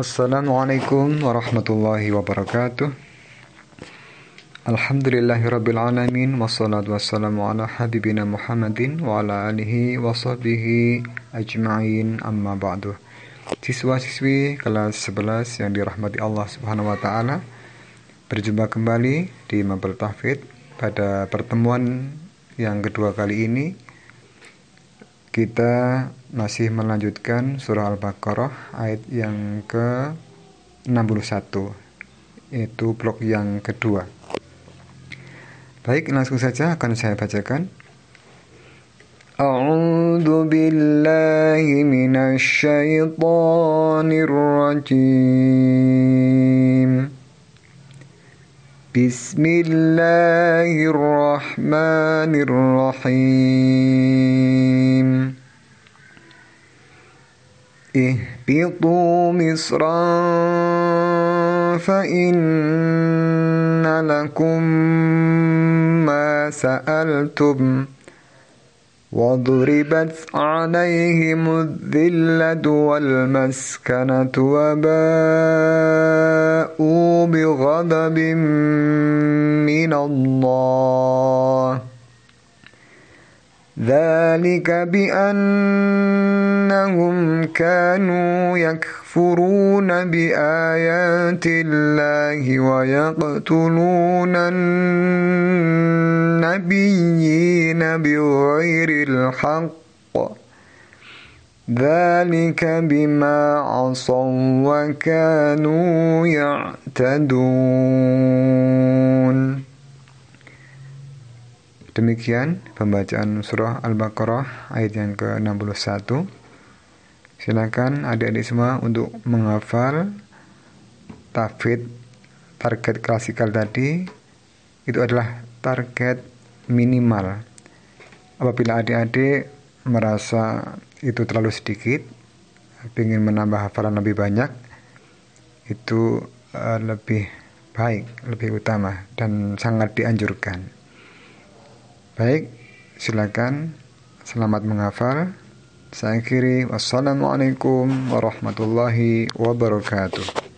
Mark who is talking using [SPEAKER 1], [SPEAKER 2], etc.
[SPEAKER 1] Assalamualaikum warahmatullahi wabarakatuh Alhamdulillahirrabbilalamin Wassalatu wassalamu ala habibina Muhammadin Wa ala alihi wa sahbihi ajma'in amma ba'du Siswa-siswi kelas 11 yang dirahmati Allah subhanahu wa ta'ala Berjumpa kembali di Mabel Tahfid Pada pertemuan yang kedua kali ini Kita masih melanjutkan surah Al-Baqarah ayat yang ke 61 itu blok yang kedua baik langsung saja akan saya bacakan A'udhu billahi minash shaitanir rajim Bismillahirrahmanirrahim اهبطوا مصرا فإن لكم ما سألتم وضربت عليهم الذلة والمسكنة وباءوا بغضب من الله ذلك بأنهم كانوا يكفرون بآيات الله ويقتلون النبيين بغير الحق ذلك بما عصوا وكانوا يعتدون Demikian pembacaan surah Al-Baqarah ayat yang ke-61. Silakan adik-adik semua untuk menghafal tafid target klasikal tadi itu adalah target minimal. Apabila adik-adik merasa itu terlalu sedikit, ingin menambah hafalan lebih banyak, itu eh, lebih baik, lebih utama dan sangat dianjurkan. Baik, silakan. Selamat menghafal. Saya akhiri. Wassalamualaikum warahmatullahi wabarakatuh.